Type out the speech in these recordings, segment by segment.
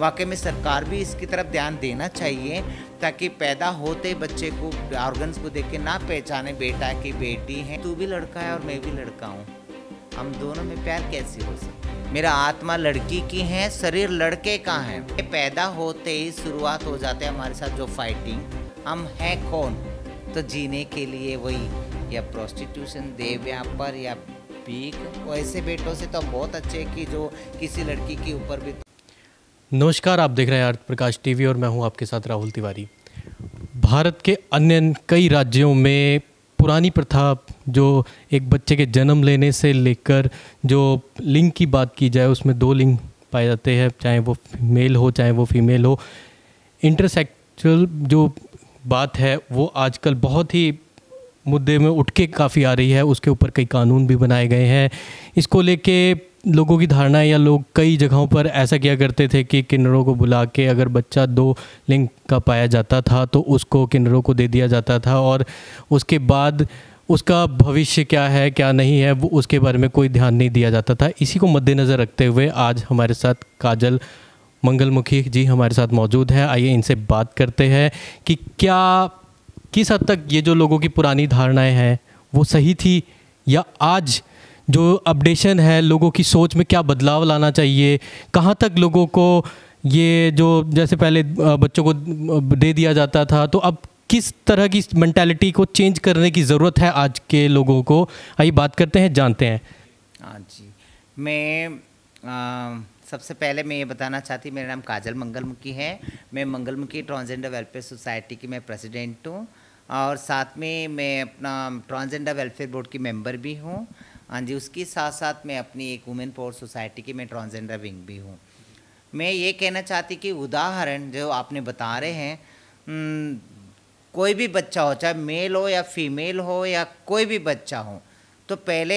वाकई में सरकार भी इसकी तरफ ध्यान देना चाहिए ताकि पैदा होते बच्चे को ऑर्गन्स को देख के ना पहचाने बेटा की बेटी है तू भी लड़का है और मैं भी लड़का हूँ हम दोनों में प्यार कैसे हो सकता मेरा आत्मा लड़की की है शरीर लड़के का है पैदा होते ही शुरुआत हो जाते हैं हमारे साथ जो फाइटिंग हम हैं कौन तो जीने के लिए वही या प्रोस्टिट्यूशन दे व्यापार या पीक वैसे बेटों से तो बहुत अच्छे कि जो किसी लड़की के ऊपर भी नमस्कार आप देख रहे हैं अर्थ प्रकाश टीवी और मैं हूं आपके साथ राहुल तिवारी भारत के अन्य कई राज्यों में पुरानी प्रथा जो एक बच्चे के जन्म लेने से लेकर जो लिंग की बात की जाए उसमें दो लिंग पाए जाते हैं चाहे वो मेल हो चाहे वो फीमेल हो इंटरसेक्चुअल जो बात है वो आजकल बहुत ही मुद्दे में उठ के काफ़ी आ रही है उसके ऊपर कई कानून भी बनाए गए हैं इसको लेके लोगों की धारणा या लोग कई जगहों पर ऐसा किया करते थे कि किन्नरों को बुला के अगर बच्चा दो लिंग का पाया जाता था तो उसको किन्नरों को दे दिया जाता था और उसके बाद उसका भविष्य क्या है क्या नहीं है वो उसके बारे में कोई ध्यान नहीं दिया जाता था इसी को मद्देनज़र रखते हुए आज हमारे साथ काजल मंगलमुखी जी हमारे साथ मौजूद है आइए इनसे बात करते हैं कि क्या किस हद तक ये जो लोगों की पुरानी धारणाएं हैं वो सही थी या आज जो अपडेशन है लोगों की सोच में क्या बदलाव लाना चाहिए कहाँ तक लोगों को ये जो जैसे पहले बच्चों को दे दिया जाता था तो अब किस तरह की मैंटेलिटी को चेंज करने की ज़रूरत है आज के लोगों को आइए बात करते हैं जानते हैं हाँ जी मैं आ... सबसे पहले मैं ये बताना चाहती मेरा नाम काजल मंगलमुखी है मैं मंगलमुखी ट्रांसजेंडर वेलफेयर सोसाइटी की मैं प्रेसिडेंट हूँ और साथ में मैं अपना ट्रांसजेंडर वेलफेयर बोर्ड की मेंबर भी हूँ हाँ जी उसके साथ साथ मैं अपनी एक वुमेन पावर सोसाइटी की मैं ट्रांसजेंडर विंग भी हूँ मैं ये कहना चाहती कि उदाहरण जो आपने बता रहे हैं हम्म, कोई भी बच्चा हो चाहे मेल हो या फीमेल हो या कोई भी बच्चा हो तो पहले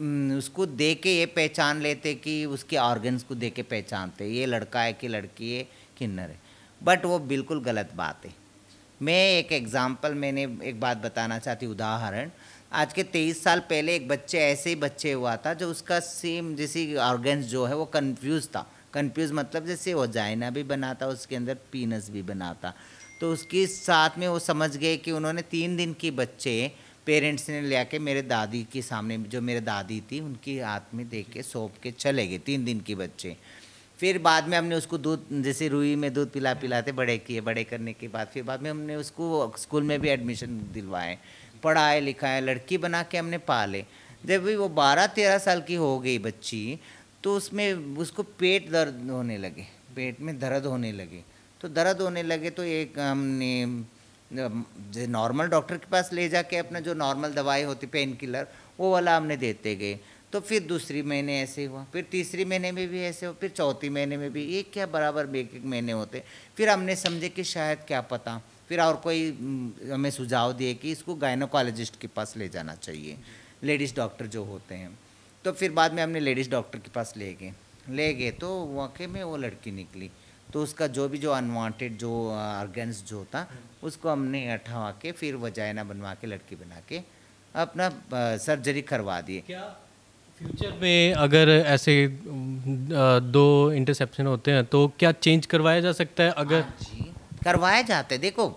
उसको दे के ये पहचान लेते कि उसके ऑर्गन्स को दे के पहचानते ये लड़का है कि लड़की है किन्नर है बट वो बिल्कुल गलत बात है मैं एक एग्ज़ाम्पल मैंने एक बात बताना चाहती उदाहरण आज के तेईस साल पहले एक बच्चे ऐसे ही बच्चे हुआ था जो उसका सेम जैसे ऑर्गन्स जो है वो कन्फ्यूज़ था कन्फ्यूज़ मतलब जैसे वो जाइना भी बनाता उसके अंदर पीनस भी बनाता तो उसके साथ में वो समझ गए कि उन्होंने तीन दिन के बच्चे पेरेंट्स ने लिया के मेरे दादी के सामने जो मेरे दादी थी उनकी हाथ में दे के सौंप के चले गए तीन दिन के बच्चे फिर बाद में हमने उसको दूध जैसे रुई में दूध पिला पिलाते बड़े किए बड़े करने के बाद फिर बाद में हमने उसको स्कूल में भी एडमिशन दिलवाए पढ़ाए लिखाए लड़की बना के हमने पाले जब भी वो बारह तेरह साल की हो गई बच्ची तो उसमें उसको पेट दर्द होने लगे पेट में दर्द होने लगे तो दर्द होने लगे तो एक हमने जो नॉर्मल डॉक्टर के पास ले जाके अपना जो नॉर्मल दवाई होती पेन किलर वो वाला हमने देते गए तो फिर दूसरी महीने ऐसे हुआ फिर तीसरी महीने में भी ऐसे हुआ फिर चौथी महीने में भी एक क्या बराबर एक एक महीने होते फिर हमने समझे कि शायद क्या पता फिर और कोई हम्म, हमें सुझाव दिए कि इसको गायनोकोलॉजिस्ट के पास ले जाना चाहिए लेडीज़ डॉक्टर जो होते हैं तो फिर बाद में हमने लेडीज़ डॉक्टर के पास ले गए ले गए तो वाकई में वो लड़की निकली तो उसका जो भी जो अनवांटेड जो ऑर्गन्स जो होता उसको हमने अठावा के फिर वजायना बनवा के लड़की बना के अपना सर्जरी करवा दिए क्या फ्यूचर में अगर ऐसे दो इंटरसेप्शन होते हैं तो क्या चेंज करवाया जा सकता है अगर हाँ जी करवाया जाते हैं देखो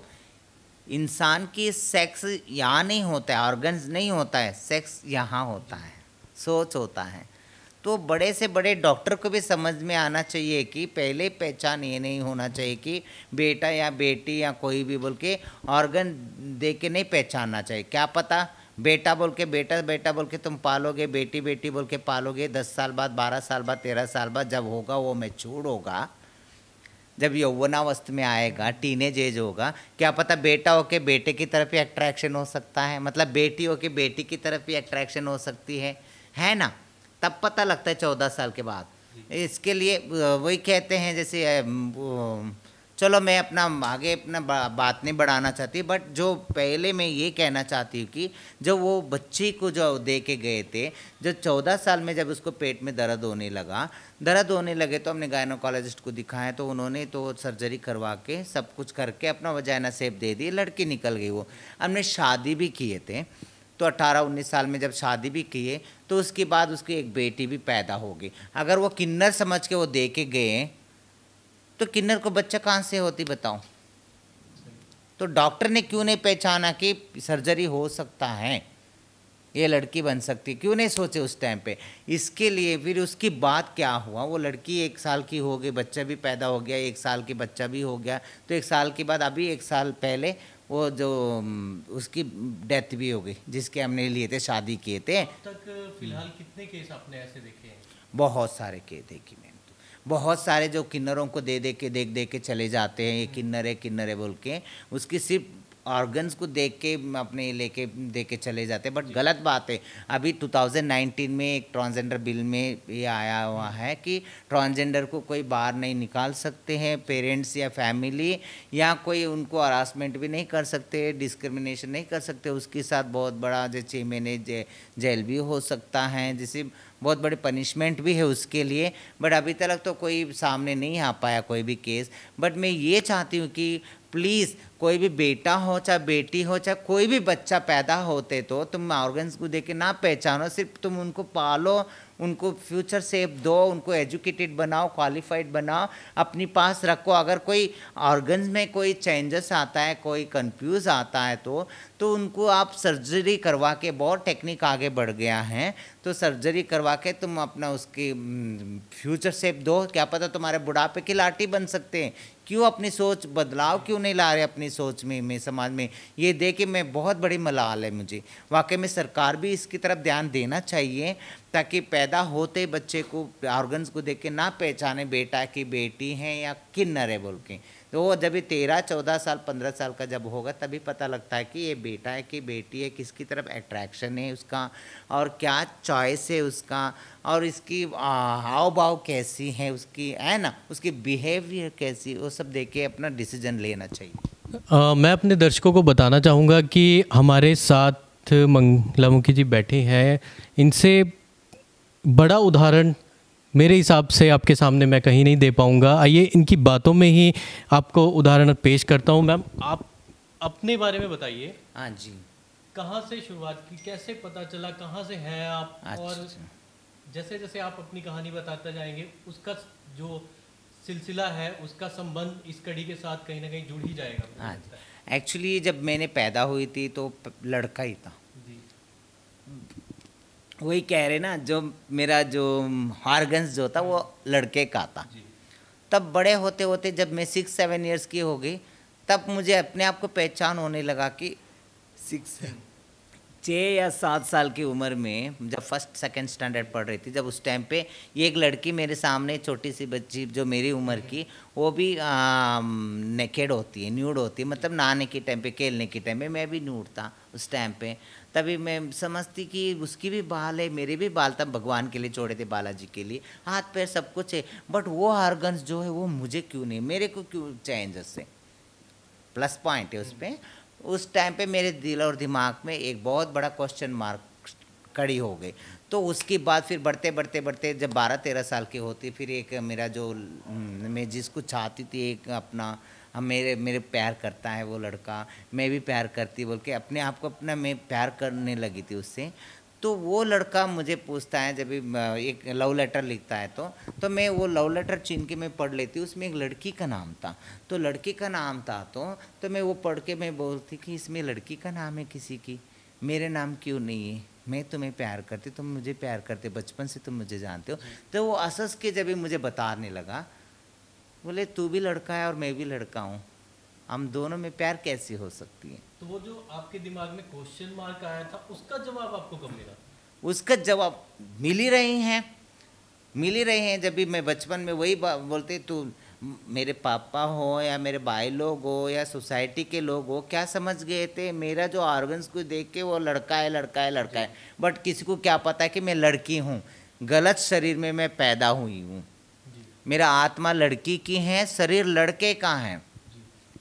इंसान की सेक्स यहाँ नहीं होता है ऑर्गन्स नहीं होता है सेक्स यहाँ होता है सोच होता है तो बड़े से बड़े डॉक्टर को भी समझ में आना चाहिए कि पहले पहचान ये नहीं होना चाहिए कि बेटा या बेटी या कोई भी बोल के ऑर्गन दे के नहीं पहचानना चाहिए क्या पता बेटा बोल के बेटा बेटा बोल के तुम पालोगे बेटी बेटी बोल के पालोगे दस साल बाद बारह साल बाद तेरह साल बाद जब होगा वो मैच्योर होगा जब यौवनावस्थ में आएगा टीनेज एज होगा क्या पता बेटा हो के बेटे की तरफ ही अट्रैक्शन हो सकता है मतलब बेटी हो के बेटी की तरफ ही अट्रैक्शन हो सकती है है ना तब पता लगता है चौदह साल के बाद इसके लिए वही कहते हैं जैसे चलो मैं अपना आगे अपना बा, बात नहीं बढ़ाना चाहती बट जो पहले मैं ये कहना चाहती हूँ कि जो वो बच्ची को जो दे के गए थे जो चौदह साल में जब उसको पेट में दर्द होने लगा दर्द होने लगे तो हमने गायनोकोलॉजिस्ट को दिखाया तो उन्होंने तो सर्जरी करवा के सब कुछ करके अपना वजाइना सेप दे दी लड़की निकल गई वो हमने शादी भी किए थे तो 18-19 साल में जब शादी भी किए तो उसके बाद उसकी एक बेटी भी पैदा होगी अगर वो किन्नर समझ के वो दे के गए तो किन्नर को बच्चा कहाँ से होती बताओ तो डॉक्टर ने क्यों नहीं पहचाना कि सर्जरी हो सकता है ये लड़की बन सकती क्यों नहीं सोचे उस टाइम पे इसके लिए फिर उसकी बात क्या हुआ वो लड़की एक साल की हो गई बच्चा भी पैदा हो गया एक साल की बच्चा भी हो गया तो एक साल के बाद अभी एक साल पहले वो जो उसकी डेथ भी हो गई जिसके हमने लिए थे शादी किए थे तक फिलहाल कितने केस आपने ऐसे देखे हैं बहुत सारे केस देखे मैंने तो बहुत सारे जो किन्नरों को दे दे के देख देख के चले जाते हैं ये किन्नर है किन्नर है बोल के उसकी सिर्फ ऑर्गन्स को देख के अपने लेके दे के चले जाते बट गलत बात है अभी 2019 में एक ट्रांसजेंडर बिल में ये आया हुआ है कि ट्रांसजेंडर को कोई बाहर नहीं निकाल सकते हैं पेरेंट्स या फैमिली या कोई उनको हरासमेंट भी नहीं कर सकते डिस्क्रिमिनेशन नहीं कर सकते उसके साथ बहुत बड़ा जो छः महीने जेल भी हो सकता है जैसे बहुत बड़े पनिशमेंट भी है उसके लिए बट अभी तक तो कोई सामने नहीं आ पाया कोई भी केस बट मैं ये चाहती हूँ कि प्लीज़ कोई भी बेटा हो चाहे बेटी हो चाहे कोई भी बच्चा पैदा होते तो तुम ऑर्गन्स को के ना पहचानो सिर्फ तुम उनको पालो उनको फ्यूचर सेफ दो उनको एजुकेटेड बनाओ क्वालिफाइड बनाओ अपने पास रखो अगर कोई ऑर्गन्स में कोई चेंजेस आता है कोई कंफ्यूज आता है तो तो उनको आप सर्जरी करवा के बहुत टेक्निक आगे बढ़ गया है तो सर्जरी करवा के तुम अपना उसकी फ्यूचर सेफ दो क्या पता तुम्हारे बुढ़ापे की लाठी बन सकते हैं क्यों अपनी सोच बदलाव क्यों नहीं ला रहे अपनी सोच में में समाज में ये देख के मैं बहुत बड़ी मलाल है मुझे वाकई में सरकार भी इसकी तरफ ध्यान देना चाहिए ताकि पैदा होते बच्चे को ऑर्गन्स को देख के ना पहचाने बेटा की बेटी हैं या किन्नर है बोल के तो वो जब तेरह चौदह साल पंद्रह साल का जब होगा तभी पता लगता है कि ये बेटा है कि बेटी है किसकी तरफ अट्रैक्शन है उसका और क्या चॉइस है उसका और इसकी हाव भाव कैसी है उसकी है ना उसकी बिहेवियर कैसी वो सब देख के अपना डिसीजन लेना चाहिए आ, मैं अपने दर्शकों को बताना चाहूँगा कि हमारे साथ मंगलामुखी जी बैठे हैं इनसे बड़ा उदाहरण मेरे हिसाब से आपके सामने मैं कहीं नहीं दे पाऊँगा आइए इनकी बातों में ही आपको उदाहरण पेश करता हूँ मैम आप अपने बारे में बताइए हाँ जी कहाँ से शुरुआत की कैसे पता चला कहाँ से है आप और अच्छा। जैसे जैसे आप अपनी कहानी बताते जाएंगे उसका जो सिलसिला है उसका संबंध इस कड़ी के साथ कहीं ना कहीं जुड़ ही जाएगा हाँ एक्चुअली जब मैंने पैदा हुई थी तो लड़का ही था हम्म। वही कह रहे ना जो मेरा जो हारगन्स जो था वो लड़के का था तब बड़े होते होते जब मैं सिक्स सेवन ईयर्स की हो गई तब मुझे अपने आप को पहचान होने लगा कि सिक्स छः या सात साल की उम्र में जब फर्स्ट सेकेंड स्टैंडर्ड पढ़ रही थी जब उस टाइम पे ये एक लड़की मेरे सामने छोटी सी बच्ची जो मेरी उम्र की वो भी नेकेड होती है न्यूड होती है मतलब नहाने के टाइम पे खेलने के टाइम पे मैं भी न्यूड था उस टाइम पे तभी मैं समझती कि उसकी भी बाल है मेरे भी बाल तब भगवान के लिए छोड़े थे बालाजी के लिए हाथ पैर सब कुछ है बट वो ऑर्गन्स जो है वो मुझे क्यों नहीं मेरे को क्यों चेंजेस है प्लस पॉइंट है उस पर उस टाइम पे मेरे दिल और दिमाग में एक बहुत बड़ा क्वेश्चन मार्क कड़ी हो गई तो उसके बाद फिर बढ़ते बढ़ते बढ़ते जब बारह तेरह साल की होती फिर एक मेरा जो हम्म, मैं जिसको चाहती थी एक अपना हम मेरे मेरे प्यार करता है वो लड़का मैं भी प्यार करती बोल के अपने आप को अपना मैं प्यार करने लगी थी उससे तो वो लड़का मुझे पूछता है जब भी एक लव लेटर लिखता है तो तो मैं वो लव लेटर चीन के मैं पढ़ लेती हूँ उसमें एक लड़की का नाम था तो लड़की का नाम था तो तो मैं वो पढ़ के मैं बोलती कि इसमें लड़की का नाम है किसी की मेरे नाम क्यों नहीं है मैं तुम्हें प्यार करती तुम मुझे प्यार करते बचपन से तुम मुझे जानते हो तो वो असस के जब मुझे बताने लगा बोले तू भी लड़का है और मैं भी लड़का हूँ हम दोनों में प्यार कैसे हो सकती है तो वो जो आपके दिमाग में क्वेश्चन मार्क आया था उसका जवाब आपको कब मिला उसका जवाब मिल ही रहे हैं मिल ही रहे हैं जब भी मैं बचपन में वही बोलते तू मेरे पापा हो या मेरे भाई लोग हो या सोसाइटी के लोग हो क्या समझ गए थे मेरा जो ऑर्गन्स को देख के वो लड़का है लड़का है लड़का है बट किसी को क्या पता है कि मैं लड़की हूँ गलत शरीर में मैं पैदा हुई हूँ मेरा आत्मा लड़की की है शरीर लड़के का है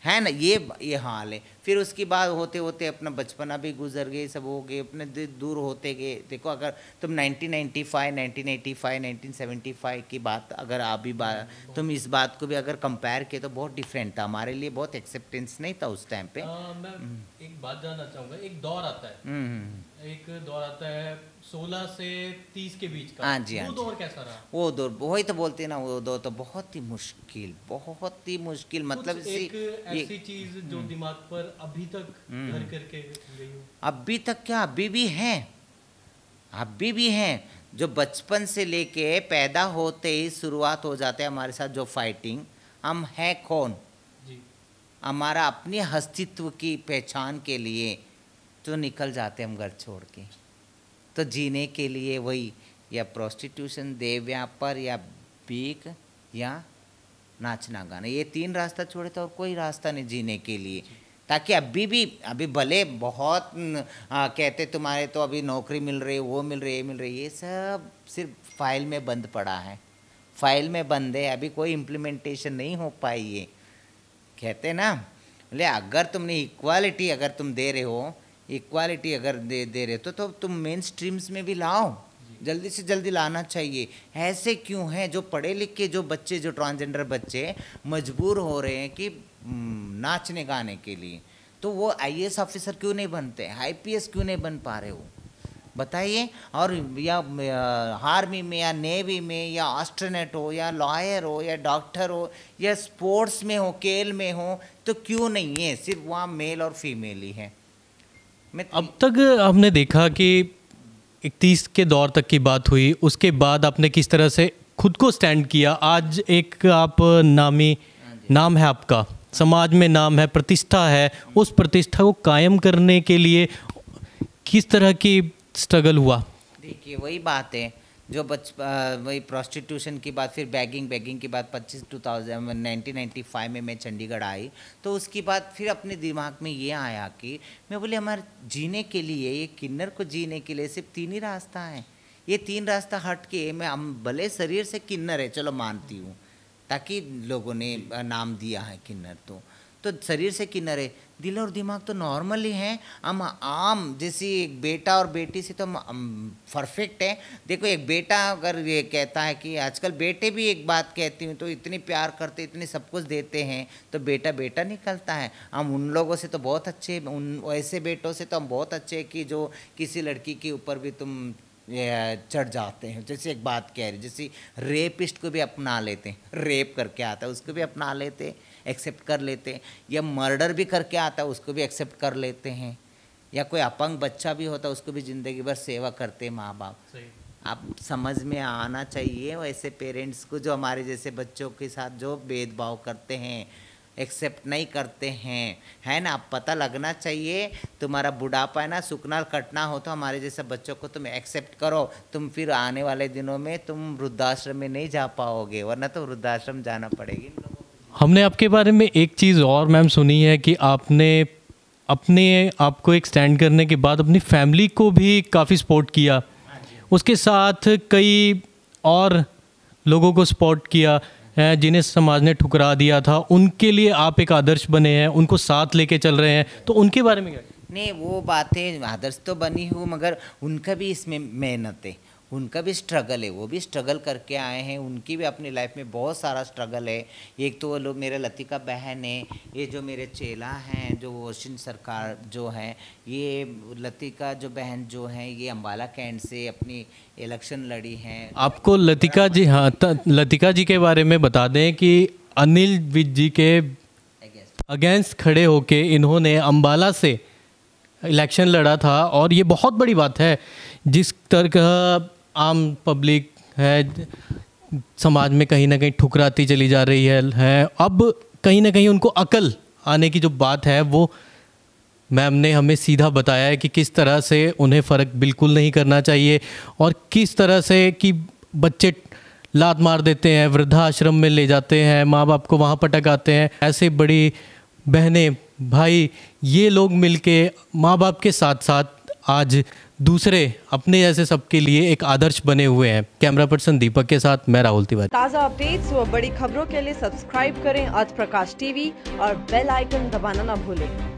है ना ये ये हाल है फिर उसके बाद होते होते अपना बचपना भी गुजर गए सब हो गए अपने दूर होते गए देखो अगर तुम 1995 1985 1975 की बात अगर आप भी बात तुम इस बात को भी अगर कंपेयर किए तो बहुत डिफरेंट था हमारे लिए बहुत एक्सेप्टेंस नहीं था उस टाइम पे आ, हाँ, मैं हम्म। एक बात जानना चाहूँगा एक दौर आता है हम्म, हम्म, एक दौर आता है सोलह से तीस के बीच का हाँ जी हाँ वो दौर कैसा रहा वो दौर वही तो बोलते हैं ना वो दौर तो बहुत ही मुश्किल बहुत ही मुश्किल मतलब एक ऐसी चीज जो हम्म। दिमाग पर अभी तक हम्म। घर करके गई अभी तक क्या अभी भी है अभी भी हैं जो बचपन से लेके पैदा होते ही शुरुआत हो जाते हैं हमारे साथ जो फाइटिंग हम हैं कौन हमारा अपने अस्तित्व की पहचान के लिए तो निकल जाते हम घर छोड़ के तो जीने के लिए वही या प्रोस्टिट्यूशन देव व्यापार या बीक या नाचना गाना ये तीन रास्ता छोड़े तो और कोई रास्ता नहीं जीने के लिए ताकि अभी भी अभी भले बहुत आ, कहते तुम्हारे तो अभी नौकरी मिल रही वो मिल रही ये मिल रही ये सब सिर्फ फाइल में बंद पड़ा है फाइल में बंद है अभी कोई इम्प्लीमेंटेशन नहीं हो पाई ये कहते ना बोले अगर तुमने इक्वालिटी अगर तुम दे रहे हो इक्वालिटी अगर दे दे रहे तो, तो तुम मेन स्ट्रीम्स में भी लाओ जल्दी से जल्दी लाना चाहिए ऐसे क्यों हैं जो पढ़े लिखे जो बच्चे जो ट्रांसजेंडर बच्चे मजबूर हो रहे हैं कि हम्म, नाचने गाने के लिए तो वो आई ऑफिसर क्यों नहीं बनते आई क्यों नहीं बन पा रहे हो बताइए और या आर्मी में या नेवी में या ऑस्ट्रोनेट हो या लॉयर हो या डॉक्टर हो या स्पोर्ट्स में हो खेल में हो तो क्यों नहीं है सिर्फ वहाँ मेल और फीमेल ही है अब तक हमने देखा कि इकतीस के दौर तक की बात हुई उसके बाद आपने किस तरह से खुद को स्टैंड किया आज एक आप नामी नाम है आपका समाज में नाम है प्रतिष्ठा है उस प्रतिष्ठा को कायम करने के लिए किस तरह की स्ट्रगल हुआ देखिए वही बात है जो बच वही प्रोस्टिट्यूशन की बात फिर बैगिंग बैगिंग की बात 25 टू थाउजेंड फाइव में मैं चंडीगढ़ आई तो उसके बाद फिर अपने दिमाग में ये आया कि मैं बोले हमारे जीने के लिए ये किन्नर को जीने के लिए सिर्फ तीन ही रास्ता है ये तीन रास्ता हट के मैं हम भले शरीर से किन्नर है चलो मानती हूँ ताकि लोगों ने नाम दिया है किन्नर तो तो शरीर से किन्नर है दिल और दिमाग तो नॉर्मल ही हैं हम आम जैसे एक बेटा और बेटी से तो हम परफेक्ट है देखो एक बेटा अगर ये कहता है कि आजकल बेटे भी एक बात कहती हूँ तो इतनी प्यार करते इतने सब कुछ देते हैं तो बेटा बेटा निकलता है हम उन लोगों से तो बहुत अच्छे उन ऐसे बेटों से तो हम बहुत अच्छे कि जो किसी लड़की के ऊपर भी तुम चढ़ जाते हैं जैसे एक बात कह रही जैसे रेपिस्ट को भी अपना लेते हैं रेप करके आता है उसको भी अपना लेते हैं एक्सेप्ट कर लेते हैं या मर्डर भी करके आता है उसको भी एक्सेप्ट कर लेते हैं या कोई अपंग बच्चा भी होता है उसको भी ज़िंदगी भर सेवा करते हैं माँ बाप आप समझ में आना चाहिए ऐसे पेरेंट्स को जो हमारे जैसे बच्चों के साथ जो भेदभाव करते हैं एक्सेप्ट नहीं करते हैं है ना आप पता लगना चाहिए तुम्हारा बुढ़ापा है ना सुखना कटना हो तो हमारे जैसे बच्चों को तुम एक्सेप्ट करो तुम फिर आने वाले दिनों में तुम वृद्धाश्रम में नहीं जा पाओगे वरना तो वृद्धाश्रम जाना पड़ेगी हमने आपके बारे में एक चीज़ और मैम सुनी है कि आपने अपने आपको एक स्टैंड करने के बाद अपनी फैमिली को भी काफ़ी सपोर्ट किया उसके साथ कई और लोगों को सपोर्ट किया जिन्हें समाज ने ठुकरा दिया था उनके लिए आप एक आदर्श बने हैं उनको साथ लेके चल रहे हैं तो उनके बारे में क्या नहीं वो बातें आदर्श तो बनी हूँ मगर उनका भी इसमें मेहनत है उनका भी स्ट्रगल है वो भी स्ट्रगल करके आए हैं उनकी भी अपनी लाइफ में बहुत सारा स्ट्रगल है एक तो वो लोग मेरे लतिका बहन है ये जो मेरे चेला हैं जो ओशिन सरकार जो हैं ये लतिका जो बहन जो हैं ये अम्बाला कैंट से अपनी इलेक्शन लड़ी हैं आपको लतिका जी हाँ लतिका जी के बारे में बता दें कि अनिल विज जी के अगेंस्ट खड़े होके इन्होंने अम्बाला से इलेक्शन लड़ा था और ये बहुत बड़ी बात है जिस तरह आम पब्लिक है समाज में कहीं ना कहीं ठुकराती चली जा रही है, है अब कहीं ना कहीं उनको अकल आने की जो बात है वो मैम ने हमें सीधा बताया है कि किस तरह से उन्हें फ़र्क बिल्कुल नहीं करना चाहिए और किस तरह से कि बच्चे लात मार देते हैं वृद्धाश्रम में ले जाते हैं माँ बाप को वहाँ पटकाते हैं ऐसे बड़ी बहनें भाई ये लोग मिलके माँ बाप के साथ साथ आज दूसरे अपने जैसे सबके लिए एक आदर्श बने हुए हैं कैमरा पर्सन दीपक के साथ मैं राहुल तिवारी ताज़ा अपडेट्स और बड़ी खबरों के लिए सब्सक्राइब करें आज प्रकाश टीवी और बेल आइकन दबाना न भूलें